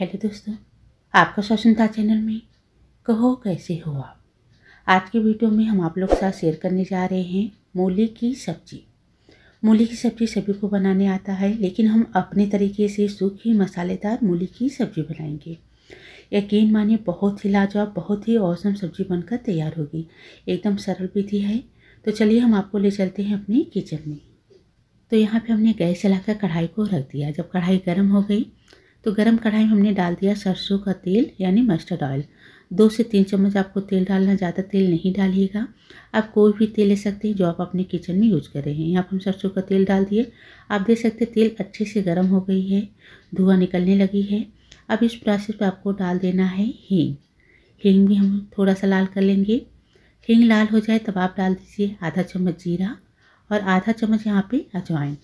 hello दोस्तों आपका स्वसनता channel में कहो कैसे हो आप आज के वीडियो में हम आप लोग साथ शेयर करने जा रहे हैं मूली की सब्जी मूली की सब्जी सभी को बनाने आता है लेकिन हम अपने तरीके से सूखी मसालेदार मूली की सब्जी बनाएंगे यकीन मानिए बहुत ही लाजवाब बहुत ही औसम सब्जी बनकर तैयार होगी एकदम सरल विधि है तो चलिए हम आपको ले चलते हैं अपने किचन में तो यहाँ पे हमने गैस चलाकर कढ़ाई को रख दिया जब कढ़ाई गर्म हो गई तो गरम कढ़ाई में हमने डाल दिया सरसों का तेल यानी मस्टर्ड ऑयल दो से तीन चम्मच आपको तेल डालना ज़्यादा तेल नहीं डालिएगा आप कोई भी तेल ले सकते हैं जो आप अपने किचन में यूज कर रहे हैं यहाँ पर हम सरसों का तेल डाल दिए आप देख सकते हैं तेल अच्छे से गर्म हो गई है धुआं निकलने लगी है अब इस प्रोसेस पर आपको डाल देना है हींग हींग भी हम थोड़ा सा लाल कर लेंगे हींग लाल हो जाए तब आप डाल दीजिए आधा चम्मच जीरा और आधा चम्मच यहाँ पे अजवाइन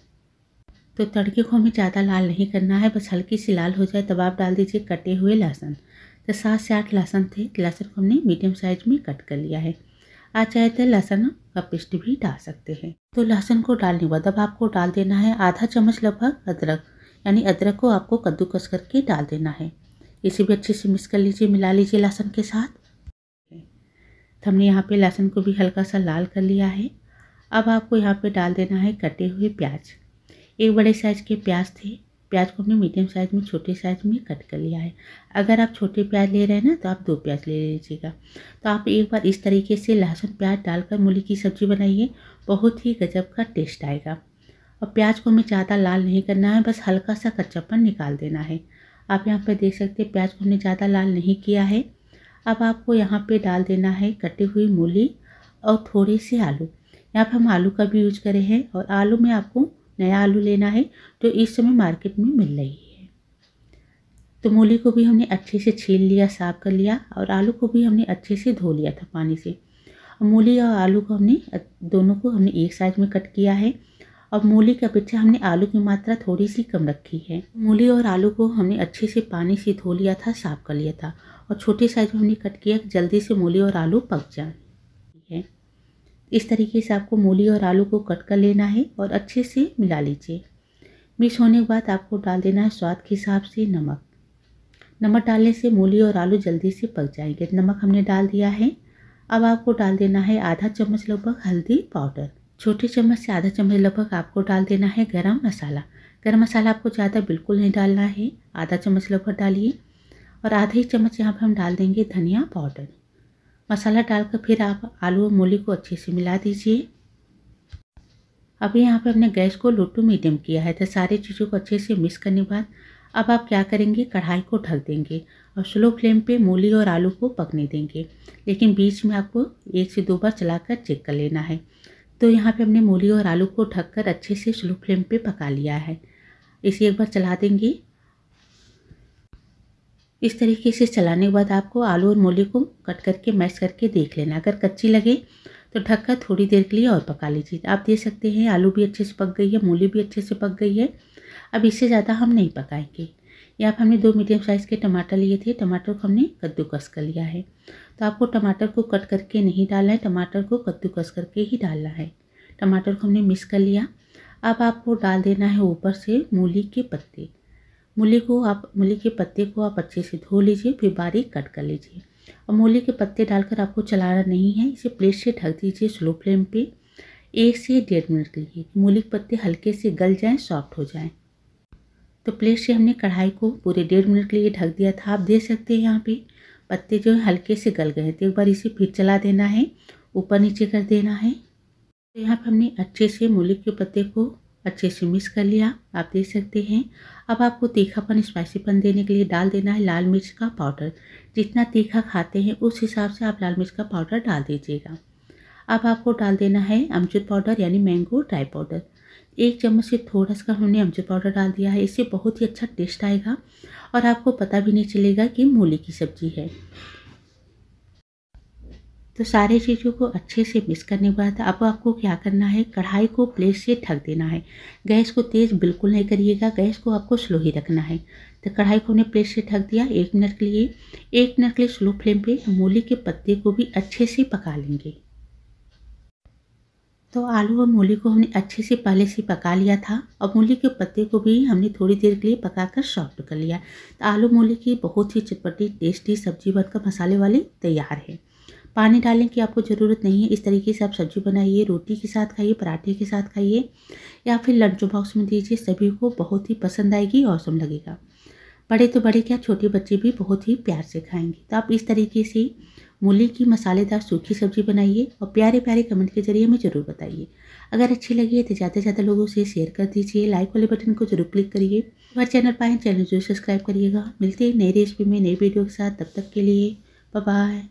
तो तड़के को हमें ज़्यादा लाल नहीं करना है बस हल्की सी लाल हो जाए तब आप डाल दीजिए कटे हुए लहसुन तो सात से आठ लहसुन थे लहसुन को हमने मीडियम साइज में कट कर लिया है आज चाहे तो लहसुन का पेस्ट भी डाल सकते हैं तो लहसुन को डालने के बाद अब आपको डाल देना है आधा चम्मच लगभग अदरक यानी अदरक को आपको कद्दूकस करके डाल देना है इसे भी अच्छे से मिक्स कर लीजिए मिला लीजिए लहसुन के साथ तो हमने यहाँ पे लहसुन को भी हल्का सा लाल कर लिया है अब आपको यहाँ पे डाल देना है कटे हुए प्याज एक बड़े साइज़ के प्याज थे प्याज को हमने मीडियम साइज़ में छोटे साइज़ में कट कर लिया है अगर आप छोटे प्याज ले रहे हैं ना तो आप दो प्याज ले लीजिएगा तो आप एक बार इस तरीके से लहसुन प्याज डालकर मूली की सब्ज़ी बनाइए बहुत ही गजब का टेस्ट आएगा और प्याज को हमें ज़्यादा लाल नहीं करना है बस हल्का सा कच्चापन निकाल देना है आप यहाँ पर देख सकते हैं प्याज को हमने ज़्यादा लाल नहीं किया है अब आपको यहाँ पर डाल देना है कटी हुई मूली और थोड़े से आलू यहाँ पर हम आलू का भी यूज करें हैं और आलू में आपको नया आलू लेना है जो तो इस समय मार्केट में मिल रही है तो मूली को भी हमने अच्छे से छील लिया साफ कर लिया और आलू को भी हमने अच्छे से धो लिया था पानी से और मूली और आलू को हमने दोनों को हमने एक साइज में कट किया है और मूली के अपेक्षा हमने आलू की मात्रा थोड़ी सी कम रखी है मूली और आलू को हमने अच्छे से पानी से धो लिया था साफ कर लिया था और छोटे साइज में हमने कट किया जल्दी से मूली और आलू पक जाए इस तरीके से आपको मूली और आलू को कट कर लेना है और अच्छे से मिला लीजिए मिक्स होने के बाद आपको डाल देना है स्वाद के हिसाब से नमक नमक डालने से मूली और आलू जल्दी से पक जाएंगे नमक हमने डाल दिया है अब आपको डाल देना है आधा चम्मच लगभग हल्दी पाउडर छोटे चम्मच से आधा चम्मच लगभग आपको डाल देना है गरम मसाला गरम मसाला आपको ज़्यादा बिल्कुल नहीं डालना है आधा चम्मच लगभग डालिए और आधा ही चम्मच यहाँ पर हम डाल देंगे धनिया पाउडर मसाला डालकर फिर आप आलू और मूली को अच्छे से मिला दीजिए अभी यहाँ पे हमने गैस को लो टू मीडियम किया है तो सारी चीज़ों को अच्छे से मिक्स करने के बाद अब आप क्या करेंगे कढ़ाई को ढक देंगे और स्लो फ्लेम पे मूली और आलू को पकने देंगे लेकिन बीच में आपको एक से दो बार चलाकर चेक कर लेना है तो यहाँ पे हमने मूली और आलू को ढककर अच्छे से स्लो फ्लेम पे पका लिया है इसे एक बार चला देंगे इस तरीके से चलाने के बाद आपको आलू और मूली को कट करके मैश करके देख लेना अगर कच्ची लगे तो ढककर थोड़ी देर के लिए और पका लीजिए आप देख सकते हैं आलू भी अच्छे से पक गई है मूली भी अच्छे से पक गई है अब इससे ज़्यादा हम नहीं पकाएंगे यहाँ पर हमने दो मीडियम साइज़ के टमाटर लिए थे टमाटर को हमने कद्दूकस कर लिया है तो आपको टमाटर को कट करके नहीं डालना है टमाटर को कद्दूकस करके ही डालना है टमाटर को हमने मिक्स कर लिया अब आपको डाल देना है ऊपर से मूली के पत्ते मूली को आप मूली के पत्ते को आप अच्छे से धो लीजिए फिर बारीक कट कर लीजिए और मूली के पत्ते डालकर आपको चलाना नहीं है इसे प्लेट से ढक दीजिए स्लो फ्लेम पे एक से डेढ़ मिनट के लिए मूली के पत्ते हल्के से गल जाएं सॉफ्ट हो जाएं तो प्लेट से हमने कढ़ाई को पूरे डेढ़ मिनट के लिए ढक दिया था आप देख सकते हैं यहाँ पर पत्ते जो है हल्के से गल गए तो एक बार इसे फिर चला देना है ऊपर नीचे कर देना है तो यहाँ पर हमने अच्छे से मूली के पत्ते को अच्छे से मिक्स कर लिया आप देख सकते हैं अब आपको तीखापन स्पाइसीपन देने के लिए डाल देना है लाल मिर्च का पाउडर जितना तीखा खाते हैं उस हिसाब से आप लाल मिर्च का पाउडर डाल दीजिएगा अब आपको डाल देना है अमचूर पाउडर यानी मैंगो ड्राई पाउडर एक चम्मच से थोड़ा सा हमने अमचूर पाउडर डाल दिया है इससे बहुत ही अच्छा टेस्ट आएगा और आपको पता भी नहीं चलेगा कि मूली की सब्ज़ी है तो सारे चीज़ों को अच्छे से मिक्स करने के बाद अब आपको क्या करना है कढ़ाई को प्लेट से ढक देना है गैस को तेज़ बिल्कुल नहीं करिएगा गैस को आपको स्लो ही रखना है तो कढ़ाई को हमने प्लेट से ढक दिया एक मिनट के लिए एक मिनट के लिए स्लो फ्लेम पे मूली के पत्ते को भी अच्छे से पका लेंगे तो आलू और मूली को हमने अच्छे से पहले से पका लिया था और मूली के पत्ते को भी हमने थोड़ी देर के लिए पकाकर सॉफ्ट कर लिया तो आलू मूली की बहुत ही चटपटी टेस्टी सब्जी बनकर मसाले वाली तैयार है पानी डालने की आपको ज़रूरत नहीं है इस तरीके से आप सब्जी बनाइए रोटी के साथ खाइए पराठे के साथ खाइए या फिर लंच बॉक्स में दीजिए सभी को बहुत ही पसंद आएगी और सम लगेगा बड़े तो बड़े क्या छोटे बच्चे भी बहुत ही प्यार से खाएंगे तो आप इस तरीके से मूली की मसालेदार सूखी सब्जी बनाइए और प्यारे प्यारे कमेंट के जरिए हमें ज़रूर बताइए अगर अच्छी लगी है तो ज़्यादा से ज़्यादा लोगों से शेयर कर दीजिए लाइक वाले बटन को जरूर क्लिक करिए हमारे चैनल पाएँ चैनल जरूर सब्सक्राइब करिएगा मिलते हैं नई रेसिपी में नई वीडियो के साथ तब तक के लिए बाय